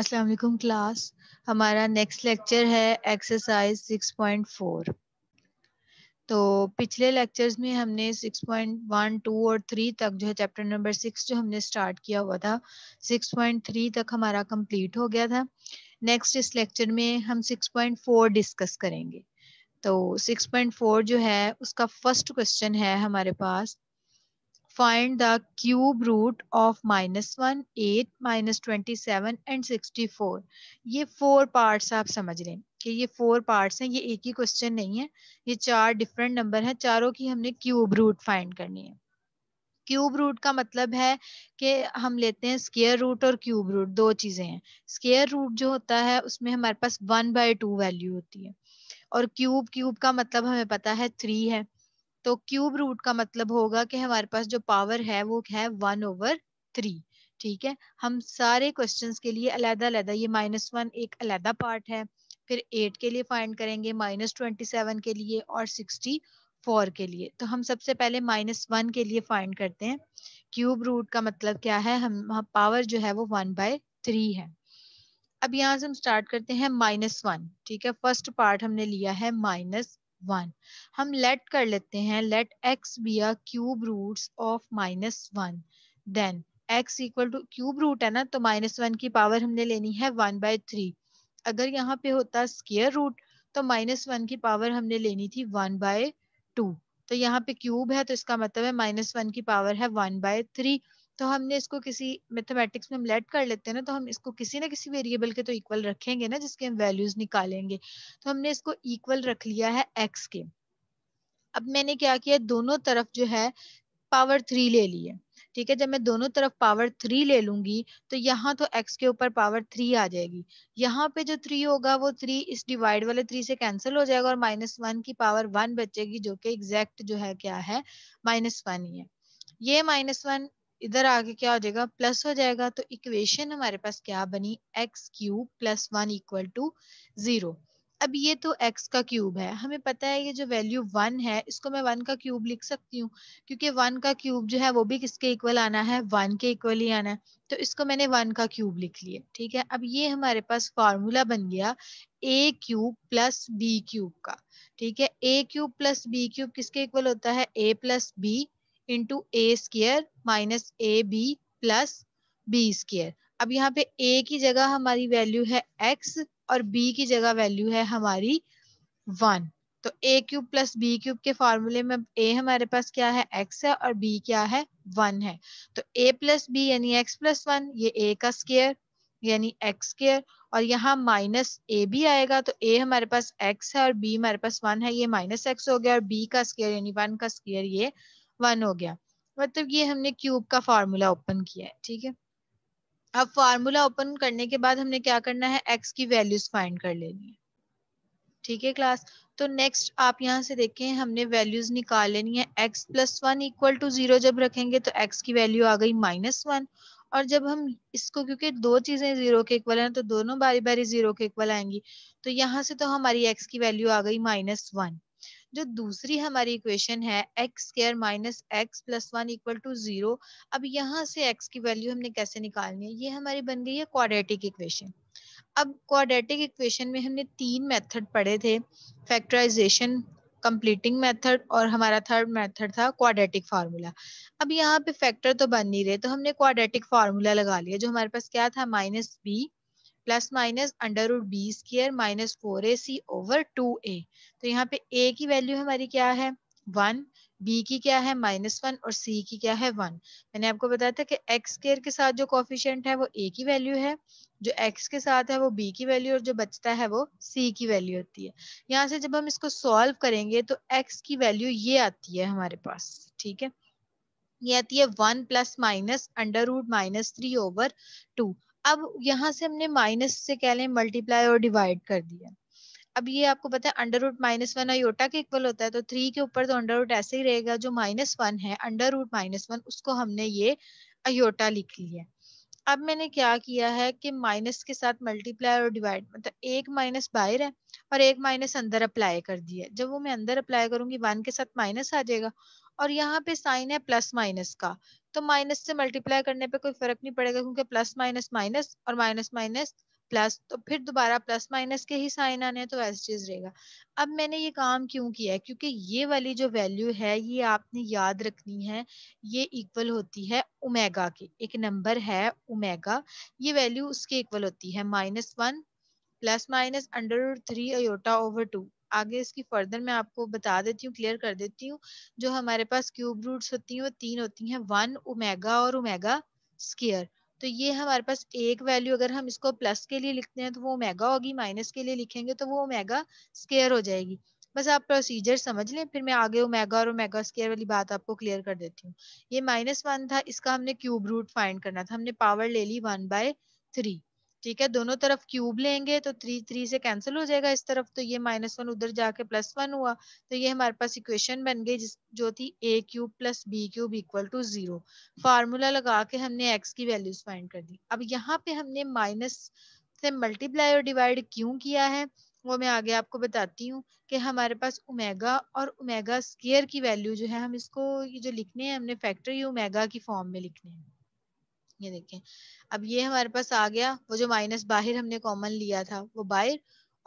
अस्सलाम वालेकुम क्लास हमारा नेक्स्ट लेक्चर है एक्सरसाइज 6.4 तो पिछले लेक्चर्स में हमने 6.1 2 और 3 तक जो है चैप्टर नंबर 6 जो हमने स्टार्ट किया हुआ था 6.3 तक हमारा कंप्लीट हो गया था नेक्स्ट इस लेक्चर में हम 6.4 डिस्कस करेंगे तो 6.4 जो है उसका फर्स्ट क्वेश्चन है हमारे पास Find the cube root of minus one eight minus twenty seven and sixty four ये फोर पार्ट्स आप समझ लें कि ये फोर पार्ट्स हैं ये एक ही क्वेश्चन नहीं है ये चार डिफरेंट नंबर हैं चारों की हमने क्यूब रूट फाइंड करनी है क्यूब रूट का मतलब है कि हम लेते हैं स्केयर रूट और क्यूब रूट दो चीजें हैं स्केयर रूट जो होता है उसमें हमारे पास वन बाय टू वैल्यू होती है और क्यूब क्यूब का मतलब हमें पता है थ्री है तो क्यूब रूट का मतलब होगा कि हमारे पास जो पावर है वो है वन ओवर थ्री ठीक है हम सारे क्वेश्चंस के लिए अलहदा अलहदा ये माइनस वन एक अलहदा पार्ट है फिर एट के लिए फाइंड करेंगे माइनस ट्वेंटी सेवन के लिए और सिक्सटी फोर के लिए तो हम सबसे पहले माइनस वन के लिए फाइंड करते हैं क्यूब रूट का मतलब क्या है हम पावर जो है वो वन बाय थ्री है अब यहाँ से हम स्टार्ट करते हैं माइनस वन ठीक है फर्स्ट पार्ट हमने लिया है माइनस वन हम लेट कर लेते हैं let X be a cube root of minus one then X equal to cube root है ना तो माइनस वन की पावर हमने लेनी है वन बाय थ्री अगर यहाँ पे होता स्केयर रूट तो माइनस वन की पावर हमने लेनी थी वन बाय टू तो यहाँ पे क्यूब है तो इसका मतलब है माइनस वन की पावर है वन बाय थ्री तो हमने इसको किसी मैथमेटिक्स में हम लेट कर लेते हैं ना तो हम इसको किसी ना किसी वेरिएबल के तो इक्वल रखेंगे ना जिसके हम वैल्यूज निकालेंगे तो हमने इसको इक्वल रख लिया है एक्स के अब मैंने क्या किया दोनों तरफ जो है पावर थ्री ले लिए ठीक है जब मैं दोनों तरफ पावर थ्री ले लूंगी तो यहाँ तो एक्स के ऊपर पावर थ्री आ जाएगी यहाँ पे जो थ्री होगा वो थ्री इस डिवाइड वाले थ्री से कैंसिल हो जाएगा और माइनस वन की पावर वन बचेगी जो कि एग्जैक्ट जो है क्या है माइनस वन ही है ये माइनस वन इधर आगे क्या हो जाएगा प्लस हो जाएगा तो इक्वेशन हमारे पास क्या बनी X cube plus one equal to zero अब ये तो x का क्यूब है हमें पता है ये जो वैल्यू वन है इसको मैं वन का क्यूब लिख सकती हूँ क्योंकि वन का क्यूब जो है वो भी किसके इक्वल आना है वन के इक्वल ही आना है तो इसको मैंने वन का क्यूब लिख लिया ठीक है अब ये हमारे पास फार्मूला बन गया A cube plus B cube का ठीक है A cube plus B cube किसके इक्वल होता है A plus B into A square minus A B plus B square अब यहाँ पे ए की जगह हमारी वैल्यू है एक्स और बी की जगह वैल्यू है हमारी वन तो A cube plus B cube के फॉर्मूले में ए हमारे पास क्या है एक्स है और बी क्या है वन है तो ए प्लस बी यानी एक्स प्लस वन ये ए का स्केयर यानी एक्स स्केयर और यहाँ माइनस ए भी आएगा तो ए हमारे पास एक्स है और बी हमारे पास वन है ये माइनस एक्स हो गया और बी का स्केयर यानी वन का स्केयर ये वन हो गया मतलब ये हमने क्यूब का फार्मूला ओपन किया है ठीक है अब फार्मूला ओपन करने के बाद हमने क्या करना है एक्स की वैल्यूज फाइंड कर लेनी है ठीक है क्लास तो नेक्स्ट आप यहाँ से देखें हमने वैल्यूज निकाल लेनी है X plus one equal to zero जब रखेंगे तो एक्स की वैल्यू आ गई माइनस वन और जब हम इसको क्योंकि दो चीजें जीरो के इक्वल हैं तो दोनों बारी बारी जीरो के इक्वल आएंगी तो यहाँ से तो हमारी एक्स की वैल्यू आ गई माइनस वन जो दूसरी हमारी इक्वेशन है X square minus X plus one equal to zero अब यहाँ से एक्स की वैल्यू हमने कैसे निकालनी है ये हमारी बन गई है क्वाड्रेटिक इक्वेशन अब क्वाड्रेटिक इक्वेशन में हमने तीन मेथड पढ़े थे फैक्टराइजेशन कंप्लीटिंग मेथड और हमारा थर्ड मेथड था क्वाड्रेटिक फार्मूला अब यहाँ पे फैक्टर तो बन नहीं रहे तो हमने क्वाड्रेटिक फार्मूला लगा लिया जो हमारे पास क्या था minus B plus minus under root B square minus four A C over two A तो यहाँ पे ए की वैल्यू हमारी क्या है वन बी की क्या है माइनस वन और सी की क्या है वन मैंने आपको बताया था कि एक्स स्केयर के साथ जो कॉफिशेंट है वो ए की वैल्यू है जो एक्स के साथ है वो बी की वैल्यू और जो बचता है वो सी की वैल्यू होती है यहाँ से जब हम इसको सॉल्व करेंगे तो एक्स की वैल्यू ये आती है हमारे पास ठीक है ये आती है one plus minus under root minus three over two अब यहाँ से हमने माइनस से कह लें मल्टीप्लाई और डिवाइड कर दिया अब ये आपको पता है under root minus one iota के इक्वल होता है तो थ्री के ऊपर तो अंडर रूट ऐसे ही रहेगा जो माइनस वन है अंडर रूट माइनस वन उसको हमने ये अयोटा लिख लिया अब मैंने क्या किया है कि माइनस के साथ मल्टीप्लाई और डिवाइड मतलब एक माइनस बाहर है और एक माइनस अंदर अप्लाई कर दिया जब वो मैं अंदर अप्लाई करूंगी वन के साथ माइनस आ जाएगा और यहाँ पे साइन है प्लस माइनस का तो माइनस से मल्टीप्लाई करने पे कोई फर्क नहीं पड़ेगा क्योंकि प्लस माइनस माइनस और माइनस माइनस प्लस तो फिर दोबारा प्लस माइनस के ही साइन आने तो ऐसी चीज रहेगा अब मैंने ये काम क्यों किया है क्योंकि ये वाली जो वैल्यू है ये आपने याद रखनी है ये इक्वल होती है उमेगा की एक नंबर है उमेगा ये वैल्यू उसके इक्वल होती है minus one plus minus under three iota over two आगे इसकी फर्दर मैं आपको बता देती हूँ क्लियर कर देती हूँ जो हमारे पास क्यूब रूट्स होती हैं वो तीन होती हैं वन ओमेगा और ओमेगा स्केयर तो ये हमारे पास एक वैल्यू अगर हम इसको प्लस के लिए लिखते हैं तो वो ओमेगा होगी माइनस के लिए लिखेंगे तो वो ओमेगा स्केयर हो जाएगी बस आप प्रोसीजर समझ लें फिर मैं आगे ओमेगा और ओमेगा स्केयर वाली बात आपको क्लियर कर देती हूँ ये माइनस वन था इसका हमने क्यूब रूट फाइंड करना था हमने पावर ले ली वन बाय थ्री ठीक है दोनों तरफ क्यूब लेंगे तो थ्री थ्री से कैंसिल हो जाएगा इस तरफ तो ये माइनस वन उधर जाके प्लस वन हुआ तो ये हमारे पास इक्वेशन बन गई जिस जो थी a cube plus B cube equal to zero formula लगा के हमने एक्स की वैल्यूज फाइंड कर दी अब यहाँ पे हमने माइनस से मल्टीप्लाई और डिवाइड क्यों किया है वो मैं आगे आपको बताती हूँ कि हमारे पास उमेगा और उमेगा स्केयर की वैल्यू जो है हम इसको ये जो लिखने हैं हमने फैक्टर ये उमेगा की फॉर्म में लिखने हैं ये देखें अब ये हमारे पास आ गया वो जो माइनस बाहर हमने कॉमन लिया था वो बाहर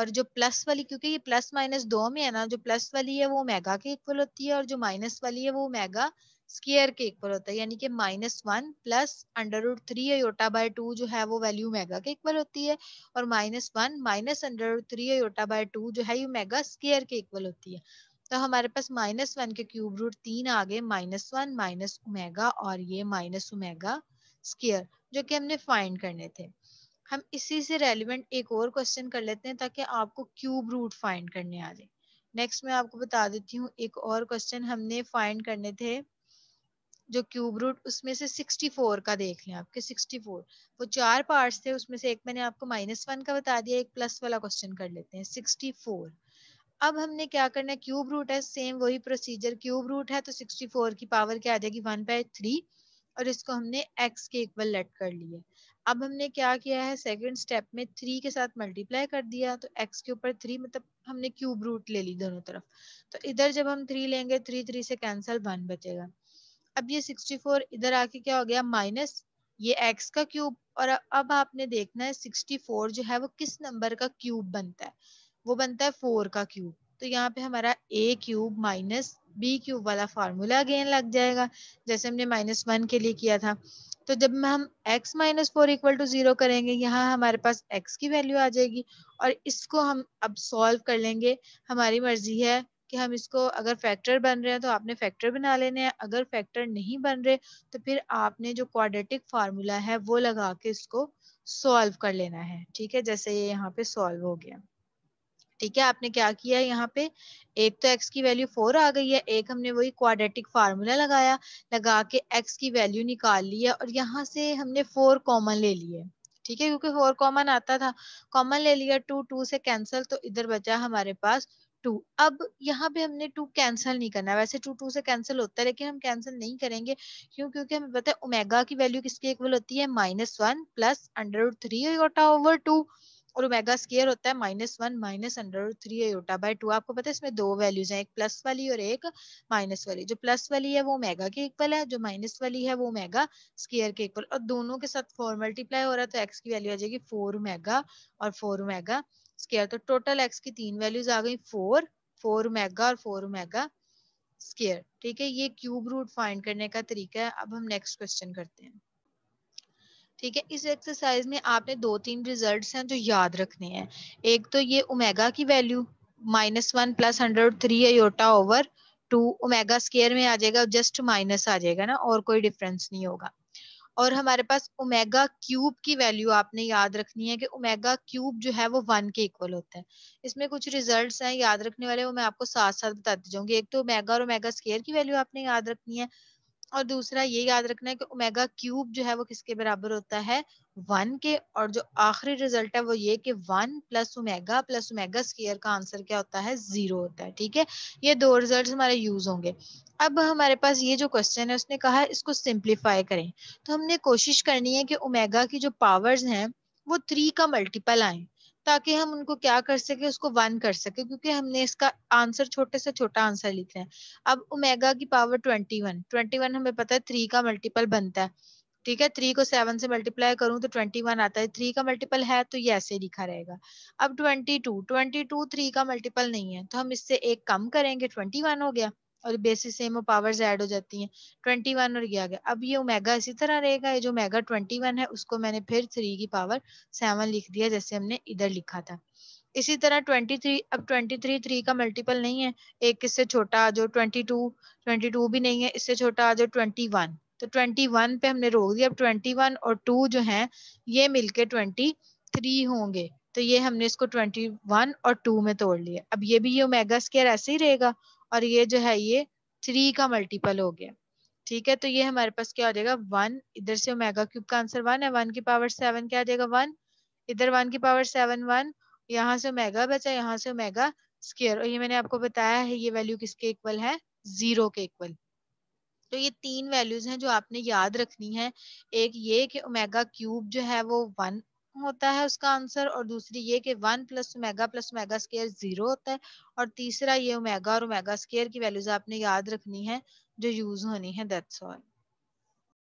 और जो प्लस वाली क्योंकि ये प्लस माइनस दो में है ना जो प्लस वाली है वो मेगा के इक्वल होती है और जो माइनस वाली है वो मेगा स्केयर के इक्वल होता है यानी कि minus one plus under root three iota by two जो है वो वैल्यू मेगा के इक्वल होती है और minus one minus under root three iota by two जो है ये मेगा स्केयर के इक्वल होती है तो हमारे पास माइनस वन के क्यूब रूट तीन आ गए माइनस वन माइनस उमेगा और ये माइनस उमेगा स्केयर जो कि हमने फाइंड करने थे हम इसी से रेलिवेंट एक और क्वेश्चन कर लेते हैं ताकि आपको क्यूब रूट फाइंड करने आ जाए नेक्स्ट मैं आपको बता देती हूँ एक और क्वेश्चन हमने फाइंड करने थे जो क्यूब रूट उसमें से 64 का देख लें आपके 64 वो चार पार्ट्स थे उसमें से एक मैंने आपको माइनस वन का बता दिया एक प्लस वाला क्वेश्चन कर लेते हैं 64 अब हमने क्या करना है क्यूब रूट है सेम वही प्रोसीजर क्यूब रूट है तो 64 की पावर क्या आ जाएगी वन बाय थ्री और इसको हमने x के इक्वल लेट कर लिया अब हमने क्या किया है सेकंड स्टेप में थ्री के साथ मल्टीप्लाई कर दिया तो x के ऊपर थ्री मतलब हमने क्यूब रूट ले ली दोनों तरफ तो इधर जब हम थ्री लेंगे थ्री थ्री से कैंसल वन बचेगा अब ये सिक्सटी फोर इधर आके क्या हो गया माइनस ये x का क्यूब और अब आपने देखना है सिक्सटी फोर जो है वो किस नंबर का क्यूब बनता है वो बनता है फोर का क्यूब तो यहाँ पे हमारा a cube minus b cube वाला फार्मूला अगेन लग जाएगा जैसे हमने माइनस वन के लिए किया था तो जब हम x minus four equal to zero करेंगे यहाँ हमारे पास x की वैल्यू आ जाएगी और इसको हम अब सॉल्व कर लेंगे हमारी मर्जी है कि हम इसको अगर फैक्टर बन रहे हैं तो आपने फैक्टर बना लेने हैं अगर फैक्टर नहीं बन रहे तो फिर आपने जो क्वाड्रेटिक फार्मूला है वो लगा के इसको सॉल्व कर लेना है ठीक है जैसे ये यहाँ पे सॉल्व हो गया ठीक है आपने क्या किया यहाँ पे एक तो एक्स की वैल्यू फोर आ गई है एक हमने वही क्वाड्रेटिक फार्मूला लगाया लगा के एक्स की वैल्यू निकाल ली है और यहाँ से हमने फोर कॉमन ले लिए ठीक है क्योंकि फोर कॉमन आता था कॉमन ले लिया टू टू से कैंसिल तो इधर बचा हमारे पास टू अब यहाँ पे हमने टू कैंसिल नहीं करना वैसे टू टू से कैंसिल होता है लेकिन हम कैंसिल नहीं करेंगे क्यों क्योंकि हमें पता है ओमेगा की वैल्यू किसके इक्वल होती है minus one plus under three over two और ओमेगा स्केयर होता है minus one minus under three eta by two आपको पता है इसमें दो वैल्यूज हैं एक प्लस वाली और एक माइनस वाली जो प्लस वाली है वो ओमेगा के इक्वल है जो माइनस वाली है वो ओमेगा स्केयर के इक्वल और दोनों के साथ फोर मल्टीप्लाई हो रहा है तो एक्स की वैल्यू आ जाएगी फोर ओमेगा और फोर ओमेगा स्केयर तो टोटल एक्स की तीन वैल्यूज आ गई फोर फोर ओमेगा और फोर ओमेगा स्केयर ठीक है ये क्यूब रूट फाइंड करने का तरीका है अब हम नेक्स्ट क्वेश्चन करते हैं ठीक है इस एक्सरसाइज में आपने दो तीन रिजल्ट हैं जो याद रखने हैं एक तो ये ओमेगा की value minus one plus hundred three eta over two omega square में आ जाएगा जस्ट माइनस आ जाएगा ना और कोई डिफरेंस नहीं होगा और हमारे पास ओमेगा क्यूब की वैल्यू आपने याद रखनी है कि ओमेगा क्यूब जो है वो वन के इक्वल होता है इसमें कुछ रिजल्ट्स हैं याद रखने वाले वो मैं आपको साथ साथ बताती जाऊंगी एक तो ओमेगा और ओमेगा स्केयर की वैल्यू आपने याद रखनी है और दूसरा ये याद रखना है कि ओमेगा क्यूब जो है वो किसके बराबर होता है वन के और जो आखिरी रिजल्ट है वो ये कि one plus omega plus omega square का आंसर क्या होता है जीरो होता है ठीक है ये दो रिजल्ट हमारे यूज होंगे अब हमारे पास ये जो क्वेश्चन है उसने कहा है इसको सिंप्लीफाई करें तो हमने कोशिश करनी है कि ओमेगा की जो पावर्स हैं वो थ्री का मल्टीपल आए ताकि हम उनको क्या कर सके उसको वन कर सके क्योंकि हमने इसका आंसर छोटे से छोटा आंसर लिखना है अब ओमेगा की power twenty one twenty one हमें पता है थ्री का मल्टीपल बनता है ठीक है थ्री को सेवन से मल्टीप्लाई करूं तो ट्वेंटी वन आता है थ्री का मल्टीपल है तो ये ऐसे लिखा रहेगा अब twenty two twenty two three का मल्टीपल नहीं है तो हम इससे एक कम करेंगे ट्वेंटी वन हो गया और बेसिस सेम और पावर्स ऐड हो जाती हैं वन और ये गया अब ये ओमेगा इसी तरह रहेगा ये जो ओमेगा वन है उसको मैंने फिर थ्री की पावर सेवन लिख दिया जैसे हमने इधर लिखा था इसी तरह ट्वेंटी थ्री अब ट्वेंटी थ्री थ्री का मल्टीपल नहीं है एक इससे छोटा जो ट्वेंटी टू भी नहीं है इससे छोटा जो वन तो ट्वेंटी वन पे हमने रोक दिया अब ट्वेंटी वन और टू जो है ये मिलके थ्री होंगे तो ये हमने इसको ट्वेंटी वन और टू में तोड़ लिया अब ये भी ये ओमेगा स्केयर ऐसे ही रहेगा और ये जो है ये थ्री का मल्टीपल हो गया ठीक है तो ये हमारे पास क्या हो जाएगा वन इधर से ओमेगा क्यूब का आंसर वन है वन की पावर सेवन क्या आ जाएगा वन इधर वन की पावर सेवन वन यहाँ से ओमेगा बचा यहाँ से ओमेगा स्केयर और ये मैंने आपको बताया है ये वैल्यू किसके इक्वल है जीरो के इक्वल तो ये तीन वैल्यूज हैं जो आपने याद रखनी है एक ये कि ओमेगा क्यूब जो है वो वन होता है उसका आंसर और दूसरी ये कि one plus omega plus omega square zero होता है और तीसरा ये ओमेगा और ओमेगा स्केयर की वैल्यूज आपने याद रखनी है जो यूज होनी है दैट्स ऑल